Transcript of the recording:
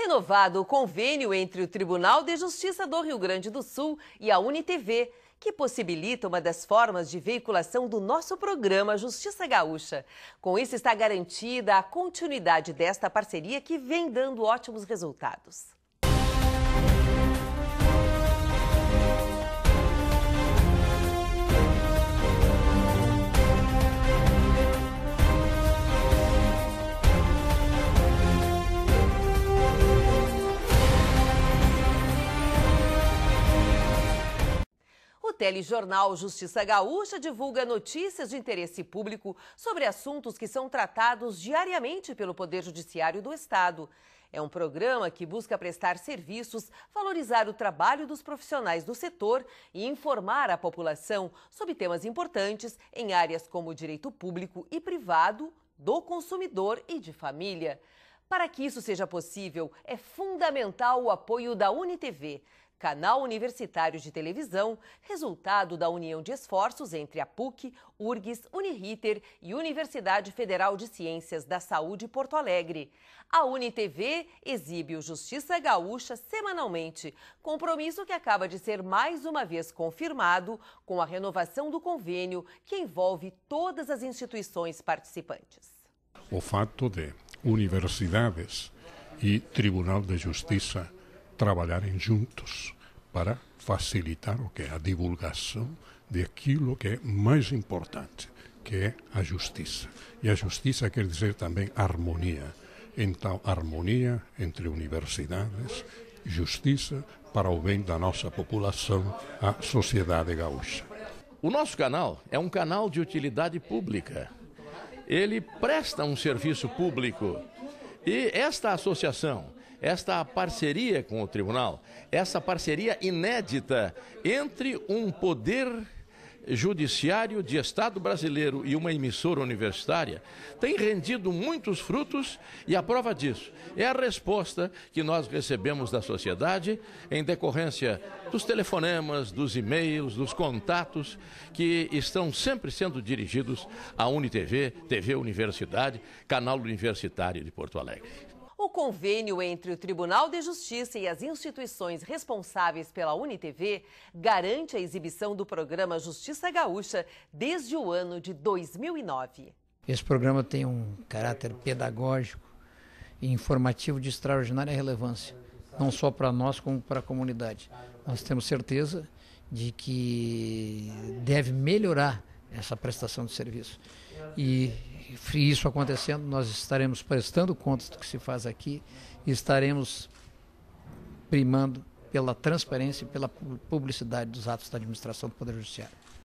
renovado o convênio entre o Tribunal de Justiça do Rio Grande do Sul e a UniTV, que possibilita uma das formas de veiculação do nosso programa Justiça Gaúcha. Com isso está garantida a continuidade desta parceria que vem dando ótimos resultados. telejornal Justiça Gaúcha divulga notícias de interesse público sobre assuntos que são tratados diariamente pelo Poder Judiciário do Estado. É um programa que busca prestar serviços, valorizar o trabalho dos profissionais do setor e informar a população sobre temas importantes em áreas como direito público e privado, do consumidor e de família. Para que isso seja possível, é fundamental o apoio da UniTV canal universitário de televisão, resultado da união de esforços entre a PUC, URGS, Uniriter e Universidade Federal de Ciências da Saúde Porto Alegre. A UniTV exibe o Justiça Gaúcha semanalmente, compromisso que acaba de ser mais uma vez confirmado com a renovação do convênio que envolve todas as instituições participantes. O fato de universidades e Tribunal de Justiça trabalharem juntos para facilitar o que é a divulgação daquilo que é mais importante, que é a justiça. E a justiça quer dizer também harmonia. Então, harmonia entre universidades, justiça para o bem da nossa população, a sociedade gaúcha. O nosso canal é um canal de utilidade pública. Ele presta um serviço público. E esta associação esta parceria com o tribunal, essa parceria inédita entre um poder judiciário de Estado brasileiro e uma emissora universitária tem rendido muitos frutos e a prova disso é a resposta que nós recebemos da sociedade em decorrência dos telefonemas, dos e-mails, dos contatos que estão sempre sendo dirigidos à UniTV, TV Universidade, canal universitário de Porto Alegre. O convênio entre o Tribunal de Justiça e as instituições responsáveis pela UniTV garante a exibição do programa Justiça Gaúcha desde o ano de 2009. Esse programa tem um caráter pedagógico e informativo de extraordinária relevância, não só para nós, como para a comunidade. Nós temos certeza de que deve melhorar essa prestação de serviço. E e isso acontecendo, nós estaremos prestando contas do que se faz aqui e estaremos primando pela transparência e pela publicidade dos atos da administração do Poder Judiciário.